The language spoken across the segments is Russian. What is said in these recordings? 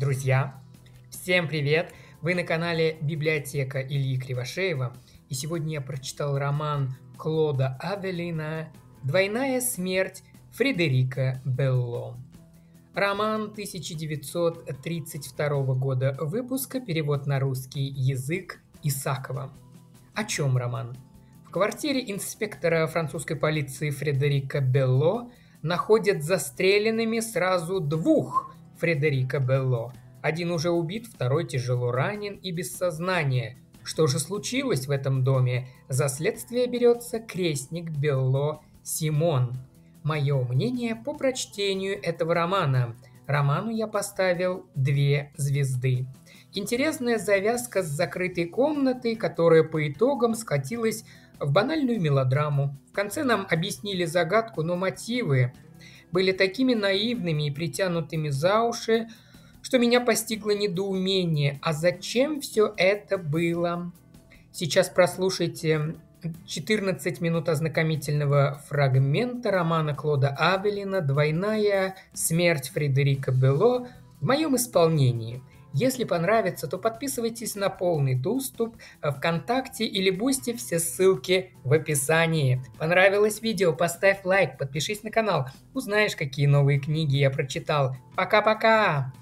Друзья, всем привет! Вы на канале «Библиотека Ильи Кривошеева» и сегодня я прочитал роман Клода Авелина «Двойная смерть Фредерика Белло». Роман 1932 года выпуска, перевод на русский язык Исакова. О чем роман? В квартире инспектора французской полиции Фредерика Белло находят застреленными сразу двух Фредерика Белло. Один уже убит, второй тяжело ранен и без сознания. Что же случилось в этом доме? За следствие берется крестник Белло Симон. Мое мнение по прочтению этого романа. Роману я поставил две звезды. Интересная завязка с закрытой комнатой, которая по итогам скатилась в банальную мелодраму. В конце нам объяснили загадку, но мотивы были такими наивными и притянутыми за уши, что меня постигло недоумение. А зачем все это было? Сейчас прослушайте 14 минут ознакомительного фрагмента романа Клода Авелина «Двойная смерть Фредерика Бело» в моем исполнении – если понравится, то подписывайтесь на полный доступ э, ВКонтакте или Бусти, все ссылки в описании. Понравилось видео? Поставь лайк, подпишись на канал, узнаешь, какие новые книги я прочитал. Пока-пока!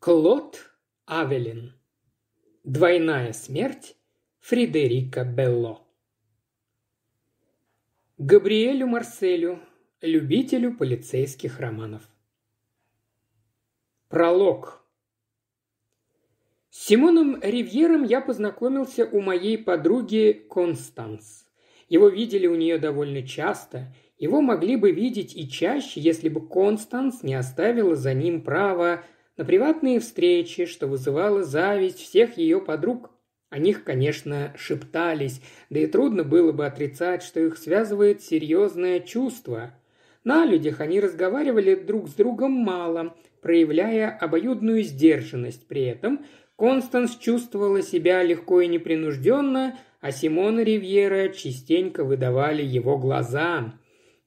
Клод Авелин Двойная смерть Фредерика Белло Габриэлю Марселю, любителю полицейских романов. Пролог. С Симоном Ривьером я познакомился у моей подруги Констанс. Его видели у нее довольно часто, его могли бы видеть и чаще, если бы Констанс не оставила за ним право на приватные встречи, что вызывало зависть всех ее подруг. О них, конечно, шептались, да и трудно было бы отрицать, что их связывает серьезное чувство. На людях они разговаривали друг с другом мало, проявляя обоюдную сдержанность. При этом Констанс чувствовала себя легко и непринужденно, а Симона Ривьера частенько выдавали его глаза.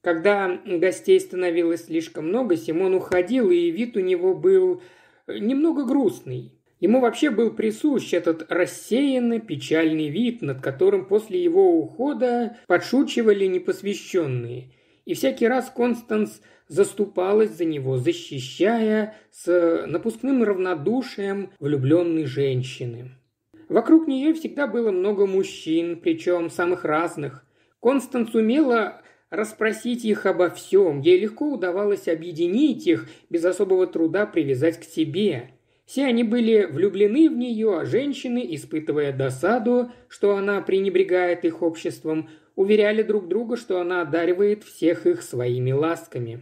Когда гостей становилось слишком много, Симон уходил, и вид у него был э, немного грустный. Ему вообще был присущ этот рассеянный, печальный вид, над которым после его ухода подшучивали непосвященные и всякий раз Констанс заступалась за него, защищая с напускным равнодушием влюбленной женщины. Вокруг нее всегда было много мужчин, причем самых разных. Констанс умела расспросить их обо всем, ей легко удавалось объединить их, без особого труда привязать к себе. Все они были влюблены в нее, а женщины, испытывая досаду, что она пренебрегает их обществом, уверяли друг друга, что она одаривает всех их своими ласками.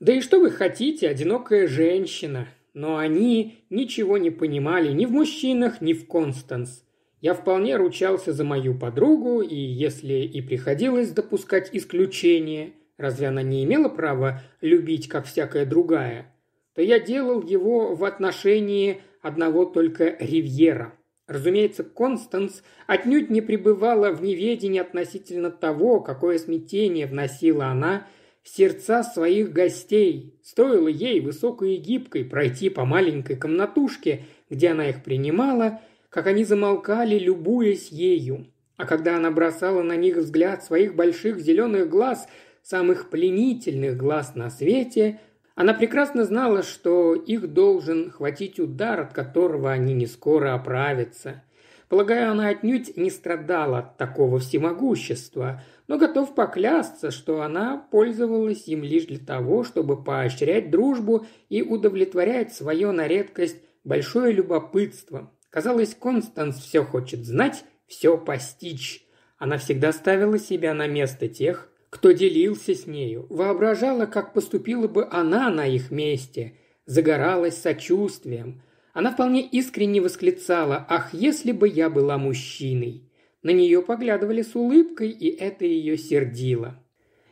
Да и что вы хотите, одинокая женщина. Но они ничего не понимали ни в мужчинах, ни в Констанс. Я вполне ручался за мою подругу, и если и приходилось допускать исключение, разве она не имела права любить, как всякая другая, то я делал его в отношении одного только Ривьера – Разумеется, Констанс отнюдь не пребывала в неведении относительно того, какое смятение вносила она в сердца своих гостей. Стоило ей высокой и гибкой пройти по маленькой комнатушке, где она их принимала, как они замолкали, любуясь ею. А когда она бросала на них взгляд своих больших зеленых глаз, самых пленительных глаз на свете – она прекрасно знала, что их должен хватить удар, от которого они не скоро оправятся. Полагаю, она отнюдь не страдала от такого всемогущества, но готов поклясться, что она пользовалась им лишь для того, чтобы поощрять дружбу и удовлетворять свое на редкость большое любопытство. Казалось, Констанс все хочет знать, все постичь. Она всегда ставила себя на место тех, кто делился с нею, воображала, как поступила бы она на их месте, загоралась сочувствием. Она вполне искренне восклицала «Ах, если бы я была мужчиной!» На нее поглядывали с улыбкой, и это ее сердило.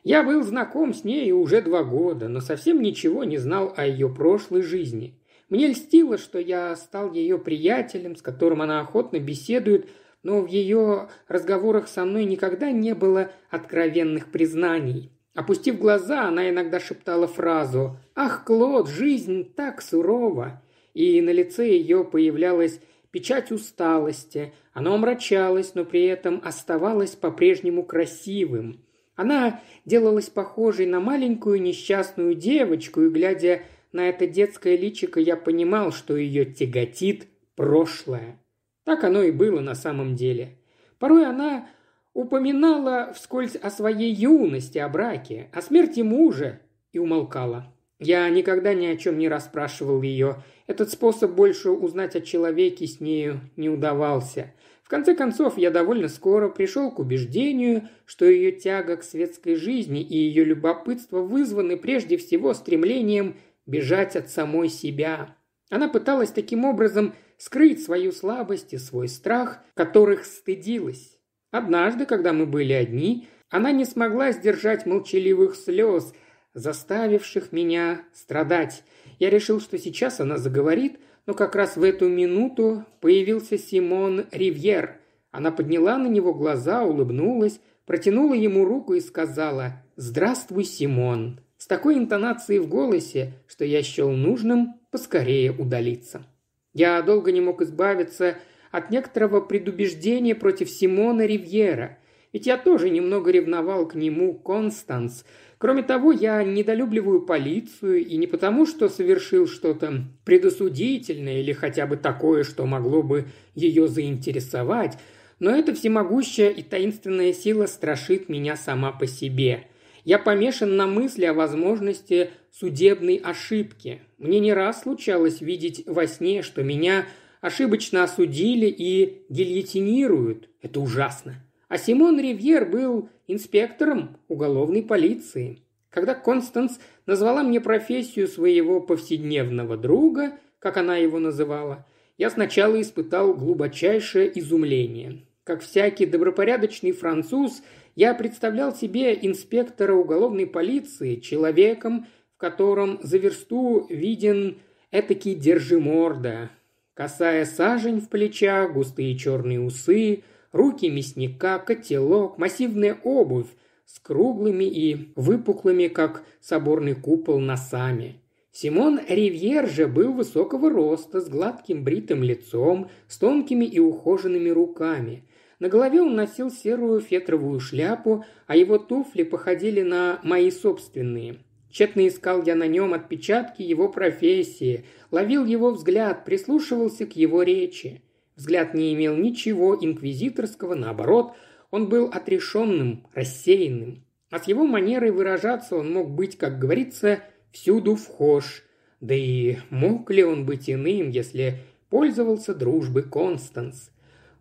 Я был знаком с ней уже два года, но совсем ничего не знал о ее прошлой жизни. Мне льстило, что я стал ее приятелем, с которым она охотно беседует но в ее разговорах со мной никогда не было откровенных признаний. Опустив глаза, она иногда шептала фразу «Ах, Клод, жизнь так сурова!» И на лице ее появлялась печать усталости. Она омрачалось, но при этом оставалась по-прежнему красивым. Она делалась похожей на маленькую несчастную девочку, и, глядя на это детское личико, я понимал, что ее тяготит прошлое. Так оно и было на самом деле. Порой она упоминала вскользь о своей юности, о браке, о смерти мужа и умолкала. Я никогда ни о чем не расспрашивал ее. Этот способ больше узнать о человеке с нею не удавался. В конце концов, я довольно скоро пришел к убеждению, что ее тяга к светской жизни и ее любопытство вызваны прежде всего стремлением бежать от самой себя. Она пыталась таким образом скрыть свою слабость и свой страх, которых стыдилась. Однажды, когда мы были одни, она не смогла сдержать молчаливых слез, заставивших меня страдать. Я решил, что сейчас она заговорит, но как раз в эту минуту появился Симон Ривьер. Она подняла на него глаза, улыбнулась, протянула ему руку и сказала «Здравствуй, Симон!» с такой интонацией в голосе, что я счел нужным поскорее удалиться. Я долго не мог избавиться от некоторого предубеждения против Симона Ривьера. Ведь я тоже немного ревновал к нему Констанс. Кроме того, я недолюбливаю полицию, и не потому, что совершил что-то предосудительное или хотя бы такое, что могло бы ее заинтересовать, но эта всемогущая и таинственная сила страшит меня сама по себе. Я помешан на мысли о возможности судебной ошибки. Мне не раз случалось видеть во сне, что меня ошибочно осудили и гильотинируют. Это ужасно. А Симон Ривьер был инспектором уголовной полиции. Когда Констанс назвала мне профессию своего повседневного друга, как она его называла, я сначала испытал глубочайшее изумление. Как всякий добропорядочный француз – я представлял себе инспектора уголовной полиции человеком, в котором за версту виден этакий держиморда. касая сажень в плечах, густые черные усы, руки мясника, котелок, массивная обувь с круглыми и выпуклыми, как соборный купол, носами – Симон Ривьер же был высокого роста, с гладким бритым лицом, с тонкими и ухоженными руками. На голове он носил серую фетровую шляпу, а его туфли походили на мои собственные. Тщетно искал я на нем отпечатки его профессии, ловил его взгляд, прислушивался к его речи. Взгляд не имел ничего инквизиторского, наоборот, он был отрешенным, рассеянным. А с его манерой выражаться он мог быть, как говорится, всюду вхож. Да и мог ли он быть иным, если пользовался дружбой Констанс?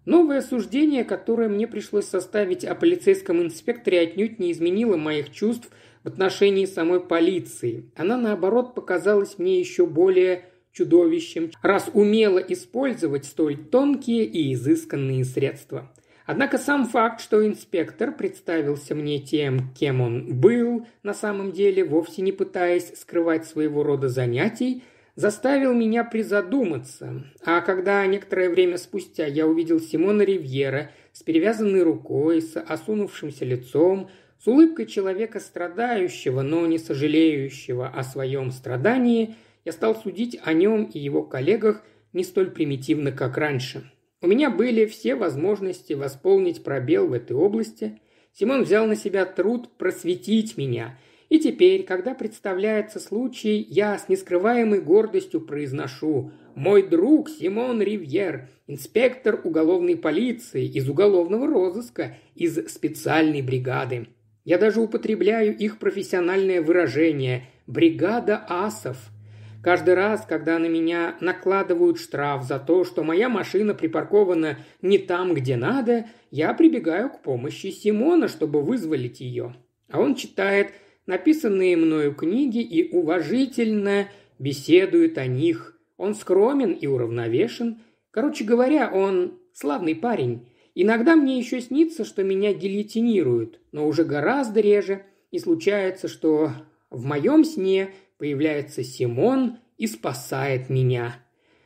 Новое суждение, которое мне пришлось составить о полицейском инспекторе, отнюдь не изменило моих чувств в отношении самой полиции. Она, наоборот, показалась мне еще более чудовищем, раз умела использовать столь тонкие и изысканные средства. Однако сам факт, что инспектор представился мне тем, кем он был, на самом деле, вовсе не пытаясь скрывать своего рода занятий, заставил меня призадуматься. А когда некоторое время спустя я увидел Симона Ривьера с перевязанной рукой, с осунувшимся лицом, с улыбкой человека страдающего, но не сожалеющего о своем страдании, я стал судить о нем и его коллегах не столь примитивно, как раньше. У меня были все возможности восполнить пробел в этой области. Симон взял на себя труд просветить меня – и теперь, когда представляется случай, я с нескрываемой гордостью произношу «Мой друг Симон Ривьер, инспектор уголовной полиции из уголовного розыска, из специальной бригады». Я даже употребляю их профессиональное выражение «бригада асов». Каждый раз, когда на меня накладывают штраф за то, что моя машина припаркована не там, где надо, я прибегаю к помощи Симона, чтобы вызволить ее. А он читает написанные мною книги и уважительно беседует о них. Он скромен и уравновешен. Короче говоря, он славный парень. Иногда мне еще снится, что меня гильотинируют, но уже гораздо реже. И случается, что в моем сне появляется Симон и спасает меня.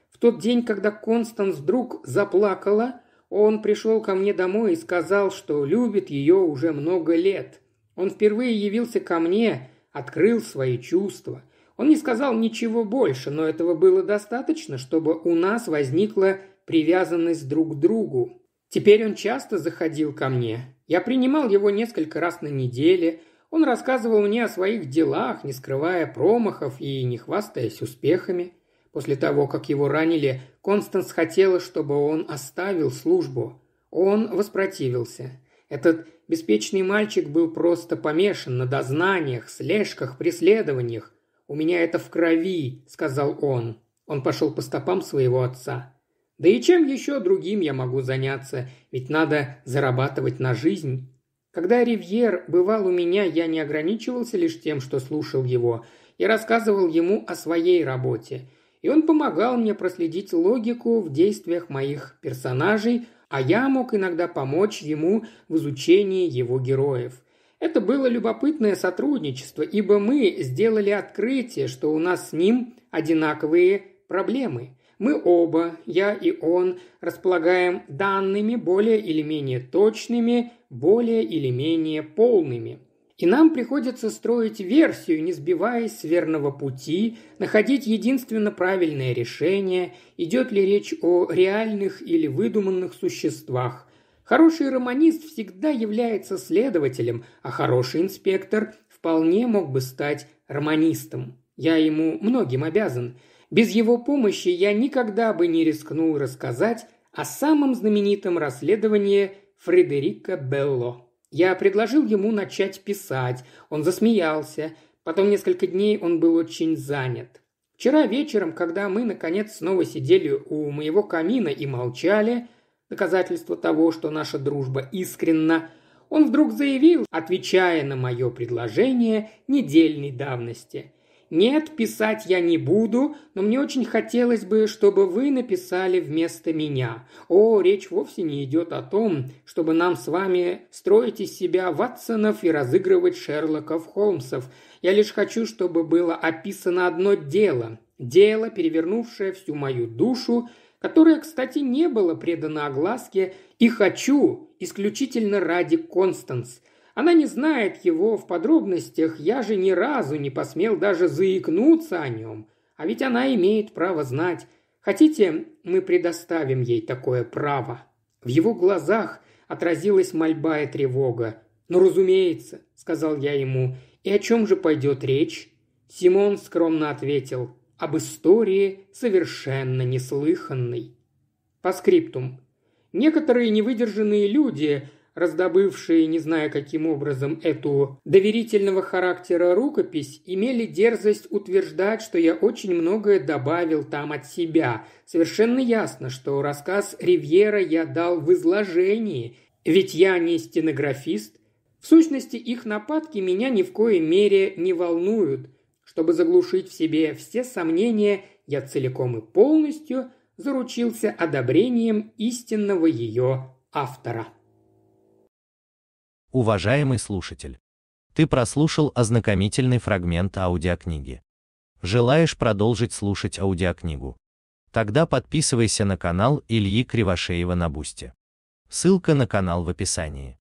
В тот день, когда Констанс вдруг заплакала, он пришел ко мне домой и сказал, что любит ее уже много лет – он впервые явился ко мне, открыл свои чувства. Он не сказал ничего больше, но этого было достаточно, чтобы у нас возникла привязанность друг к другу. Теперь он часто заходил ко мне. Я принимал его несколько раз на неделе. Он рассказывал мне о своих делах, не скрывая промахов и не хвастаясь успехами. После того, как его ранили, Констанс хотела, чтобы он оставил службу. Он воспротивился. Этот Беспечный мальчик был просто помешан на дознаниях, слежках, преследованиях. «У меня это в крови», — сказал он. Он пошел по стопам своего отца. «Да и чем еще другим я могу заняться? Ведь надо зарабатывать на жизнь». Когда Ривьер бывал у меня, я не ограничивался лишь тем, что слушал его. и рассказывал ему о своей работе. И он помогал мне проследить логику в действиях моих персонажей, а я мог иногда помочь ему в изучении его героев. Это было любопытное сотрудничество, ибо мы сделали открытие, что у нас с ним одинаковые проблемы. Мы оба, я и он, располагаем данными более или менее точными, более или менее полными – и нам приходится строить версию, не сбиваясь с верного пути, находить единственно правильное решение, идет ли речь о реальных или выдуманных существах. Хороший романист всегда является следователем, а хороший инспектор вполне мог бы стать романистом. Я ему многим обязан. Без его помощи я никогда бы не рискнул рассказать о самом знаменитом расследовании Фредерика Белло. Я предложил ему начать писать. Он засмеялся. Потом несколько дней он был очень занят. Вчера вечером, когда мы, наконец, снова сидели у моего камина и молчали, доказательство того, что наша дружба искренна, он вдруг заявил, отвечая на мое предложение недельной давности – нет, писать я не буду, но мне очень хотелось бы, чтобы вы написали вместо меня. О, речь вовсе не идет о том, чтобы нам с вами строить из себя Ватсонов и разыгрывать Шерлоков Холмсов. Я лишь хочу, чтобы было описано одно дело. Дело, перевернувшее всю мою душу, которое, кстати, не было предано огласке, и хочу исключительно ради Констанс – она не знает его в подробностях, я же ни разу не посмел даже заикнуться о нем. А ведь она имеет право знать. Хотите, мы предоставим ей такое право?» В его глазах отразилась мольба и тревога. «Ну, разумеется», — сказал я ему, — «и о чем же пойдет речь?» Симон скромно ответил, «Об истории совершенно неслыханной». По скриптум. Некоторые невыдержанные люди раздобывшие, не зная каким образом, эту доверительного характера рукопись, имели дерзость утверждать, что я очень многое добавил там от себя. Совершенно ясно, что рассказ Ривьера я дал в изложении, ведь я не стенографист. В сущности, их нападки меня ни в коей мере не волнуют. Чтобы заглушить в себе все сомнения, я целиком и полностью заручился одобрением истинного ее автора. Уважаемый слушатель, ты прослушал ознакомительный фрагмент аудиокниги. Желаешь продолжить слушать аудиокнигу? Тогда подписывайся на канал Ильи Кривошеева на Бусте. Ссылка на канал в описании.